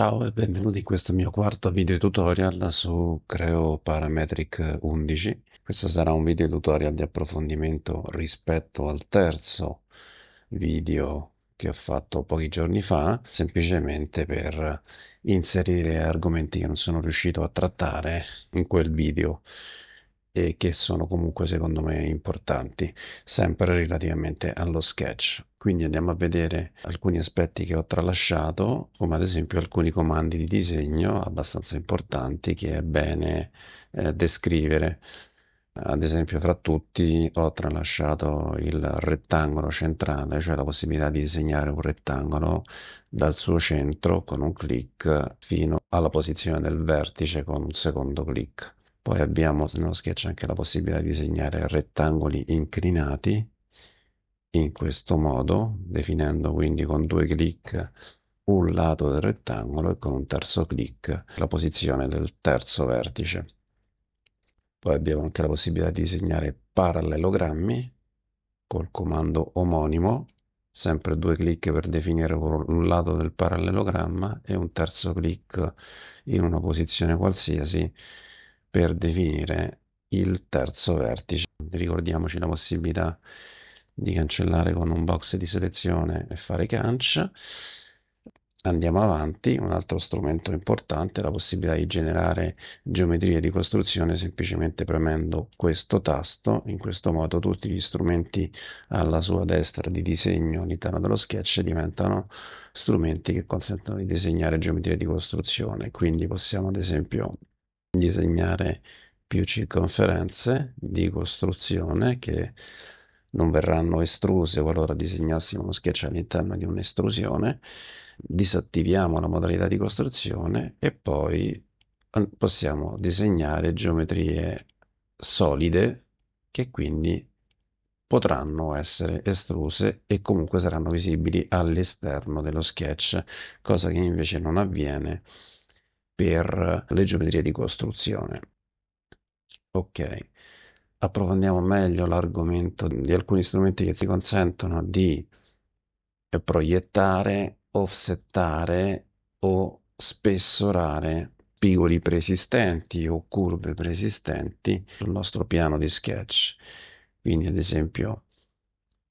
Ciao e benvenuti in questo mio quarto video tutorial su Creo Parametric 11. Questo sarà un video tutorial di approfondimento rispetto al terzo video che ho fatto pochi giorni fa, semplicemente per inserire argomenti che non sono riuscito a trattare in quel video e che sono comunque secondo me importanti, sempre relativamente allo sketch. Quindi andiamo a vedere alcuni aspetti che ho tralasciato, come ad esempio alcuni comandi di disegno abbastanza importanti che è bene eh, descrivere. Ad esempio, fra tutti ho tralasciato il rettangolo centrale, cioè la possibilità di disegnare un rettangolo dal suo centro con un clic fino alla posizione del vertice con un secondo clic. Poi abbiamo nello sketch anche la possibilità di disegnare rettangoli inclinati in questo modo, definendo quindi con due clic un lato del rettangolo e con un terzo clic la posizione del terzo vertice. Poi abbiamo anche la possibilità di disegnare parallelogrammi col comando omonimo, sempre due clic per definire un lato del parallelogramma e un terzo clic in una posizione qualsiasi per definire il terzo vertice. Ricordiamoci la possibilità di cancellare con un box di selezione e fare canc. Andiamo avanti, un altro strumento importante è la possibilità di generare geometrie di costruzione semplicemente premendo questo tasto, in questo modo tutti gli strumenti alla sua destra di disegno all'interno dello sketch diventano strumenti che consentono di disegnare geometrie di costruzione, quindi possiamo ad esempio disegnare più circonferenze di costruzione che non verranno estruse qualora disegnassimo uno sketch all'interno di un'estrusione, disattiviamo la modalità di costruzione e poi possiamo disegnare geometrie solide che quindi potranno essere estruse e comunque saranno visibili all'esterno dello sketch, cosa che invece non avviene per le geometrie di costruzione. Ok, approfondiamo meglio l'argomento di alcuni strumenti che ci consentono di proiettare, offsettare o spessorare spigoli preesistenti o curve preesistenti sul nostro piano di sketch. Quindi ad esempio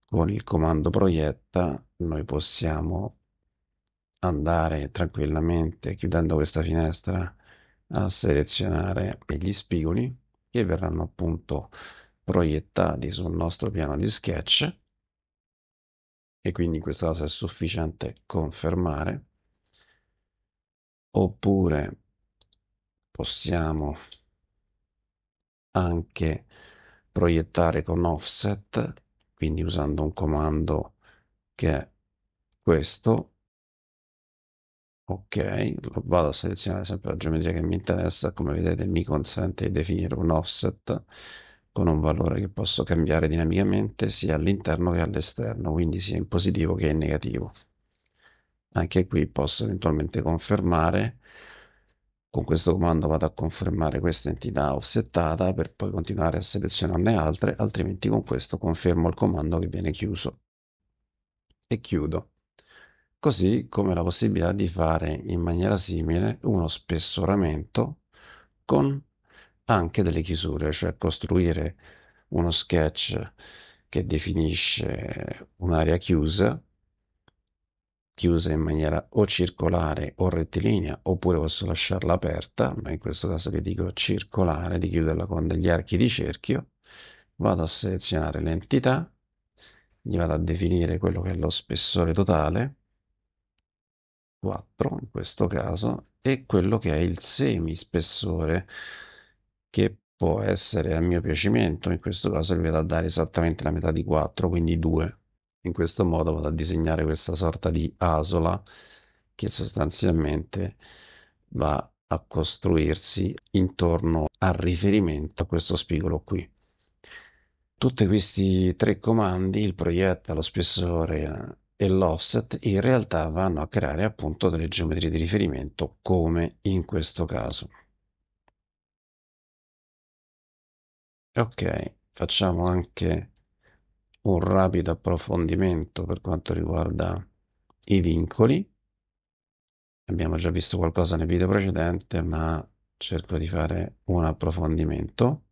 con il comando proietta noi possiamo andare tranquillamente, chiudendo questa finestra, a selezionare gli spigoli che verranno appunto proiettati sul nostro piano di sketch e quindi in questo caso è sufficiente confermare oppure possiamo anche proiettare con offset quindi usando un comando che è questo ok, lo vado a selezionare sempre la geometria che mi interessa, come vedete mi consente di definire un offset con un valore che posso cambiare dinamicamente sia all'interno che all'esterno, quindi sia in positivo che in negativo. Anche qui posso eventualmente confermare, con questo comando vado a confermare questa entità offsettata per poi continuare a selezionarne altre, altrimenti con questo confermo il comando che viene chiuso. E chiudo così come la possibilità di fare in maniera simile uno spessoramento con anche delle chiusure, cioè costruire uno sketch che definisce un'area chiusa, chiusa in maniera o circolare o rettilinea, oppure posso lasciarla aperta, ma in questo caso vi dico circolare, di chiuderla con degli archi di cerchio, vado a selezionare l'entità, gli vado a definire quello che è lo spessore totale, 4 in questo caso e quello che è il semi spessore che può essere a mio piacimento in questo caso gli vado a dare esattamente la metà di 4 quindi 2 in questo modo vado a disegnare questa sorta di asola che sostanzialmente va a costruirsi intorno al riferimento a questo spigolo qui tutti questi tre comandi il proietta lo spessore e l'offset in realtà vanno a creare appunto delle geometrie di riferimento come in questo caso. Ok, facciamo anche un rapido approfondimento per quanto riguarda i vincoli. Abbiamo già visto qualcosa nel video precedente, ma cerco di fare un approfondimento.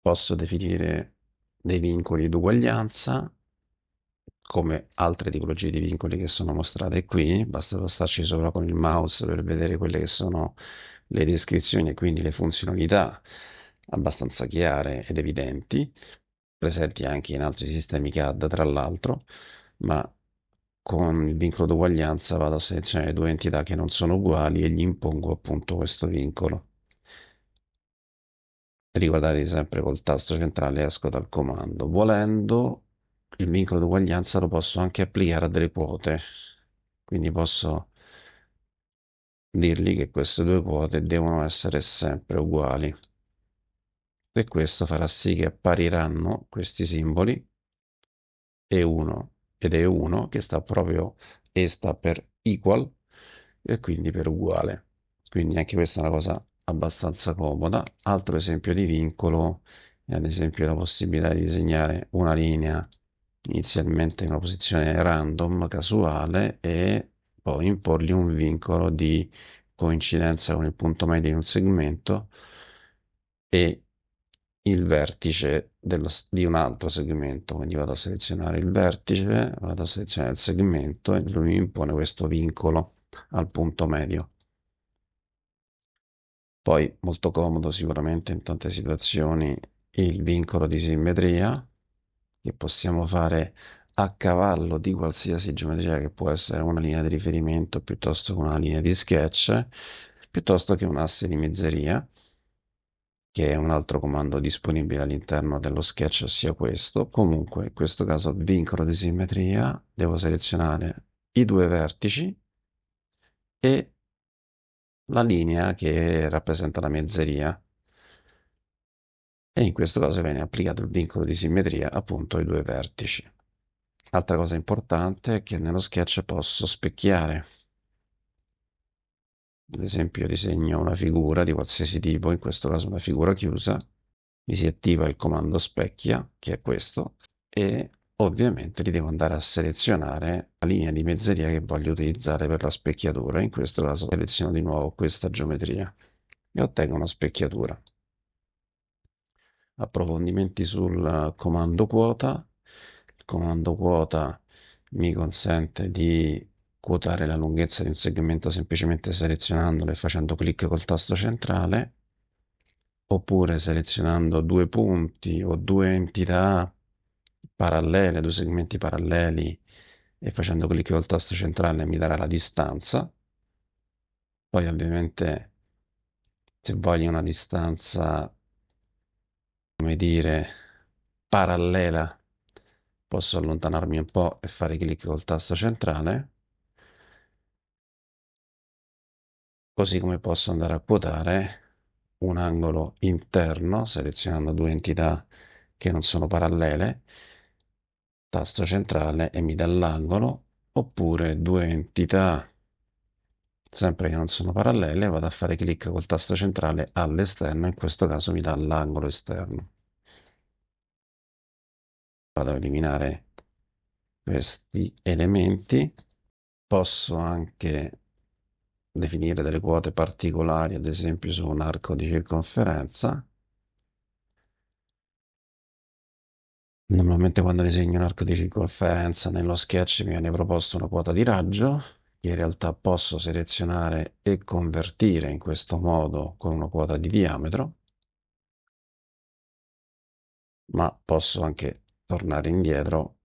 Posso definire dei vincoli d'uguaglianza, come altre tipologie di vincoli che sono mostrate qui, basta passarci sopra con il mouse per vedere quelle che sono le descrizioni e quindi le funzionalità abbastanza chiare ed evidenti, presenti anche in altri sistemi CAD tra l'altro, ma con il vincolo d'uguaglianza vado a selezionare due entità che non sono uguali e gli impongo appunto questo vincolo riguardate sempre col tasto centrale esco dal comando. Volendo il vincolo di uguaglianza lo posso anche applicare a delle quote, quindi posso dirgli che queste due quote devono essere sempre uguali. E questo farà sì che appariranno questi simboli E1 ed E1 che sta proprio E sta per equal e quindi per uguale. Quindi anche questa è una cosa abbastanza comoda. Altro esempio di vincolo è ad esempio la possibilità di disegnare una linea inizialmente in una posizione random, casuale e poi imporgli un vincolo di coincidenza con il punto medio di un segmento e il vertice dello, di un altro segmento. Quindi vado a selezionare il vertice, vado a selezionare il segmento e lui mi impone questo vincolo al punto medio. Poi molto comodo sicuramente in tante situazioni il vincolo di simmetria che possiamo fare a cavallo di qualsiasi geometria che può essere una linea di riferimento piuttosto che una linea di sketch, piuttosto che un asse di mezzeria, che è un altro comando disponibile all'interno dello sketch sia questo. Comunque in questo caso vincolo di simmetria, devo selezionare i due vertici e la linea che rappresenta la mezzeria e in questo caso viene applicato il vincolo di simmetria appunto ai due vertici. Altra cosa importante è che nello sketch posso specchiare. Ad esempio disegno una figura di qualsiasi tipo, in questo caso una figura chiusa, mi si attiva il comando specchia, che è questo, e ovviamente li devo andare a selezionare la linea di mezzeria che voglio utilizzare per la specchiatura in questo caso seleziono di nuovo questa geometria e ottengo una specchiatura approfondimenti sul comando quota il comando quota mi consente di quotare la lunghezza di un segmento semplicemente selezionandolo e facendo clic col tasto centrale oppure selezionando due punti o due entità parallele, due segmenti paralleli e facendo clic col tasto centrale mi darà la distanza. Poi ovviamente se voglio una distanza, come dire, parallela, posso allontanarmi un po' e fare clic col tasto centrale. Così come posso andare a quotare un angolo interno selezionando due entità che non sono parallele, tasto centrale e mi dà l'angolo, oppure due entità sempre che non sono parallele, vado a fare clic col tasto centrale all'esterno, in questo caso mi dà l'angolo esterno. Vado a eliminare questi elementi, posso anche definire delle quote particolari, ad esempio su un arco di circonferenza, Normalmente quando disegno un arco di circonferenza nello sketch mi viene proposta una quota di raggio che in realtà posso selezionare e convertire in questo modo con una quota di diametro ma posso anche tornare indietro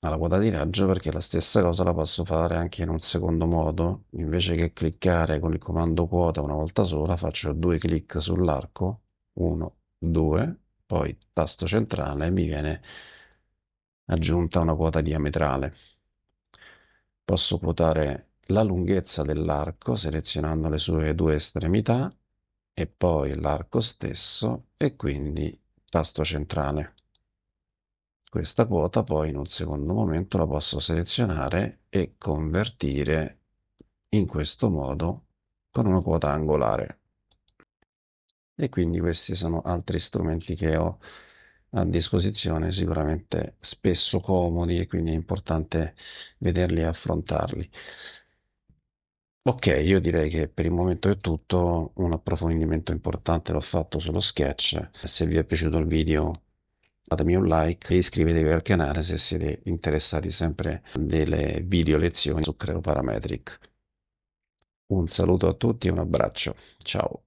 alla quota di raggio perché la stessa cosa la posso fare anche in un secondo modo invece che cliccare con il comando quota una volta sola faccio due clic sull'arco 1 2 poi tasto centrale mi viene aggiunta una quota diametrale. Posso quotare la lunghezza dell'arco selezionando le sue due estremità e poi l'arco stesso e quindi tasto centrale. Questa quota poi in un secondo momento la posso selezionare e convertire in questo modo con una quota angolare. E quindi questi sono altri strumenti che ho a disposizione, sicuramente spesso comodi e quindi è importante vederli e affrontarli. Ok, io direi che per il momento è tutto, un approfondimento importante l'ho fatto sullo sketch, se vi è piaciuto il video datemi un like e iscrivetevi al canale se siete interessati sempre delle video lezioni su Creo Parametric. Un saluto a tutti e un abbraccio, ciao!